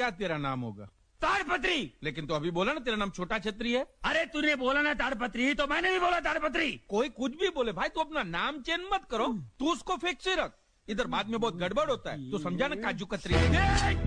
क्या तेरा नाम होगा तारपत्री लेकिन तो अभी बोला ना तेरा नाम छोटा छत्री है अरे तूने बोला ना तारपत्री तो मैंने भी बोला तारपत्री कोई कुछ भी बोले भाई तू अपना नाम चेंज मत करो तू उसको फिक्स ही रख इधर बाद में बहुत गड़बड़ होता है तू समझा ना काजू कतरी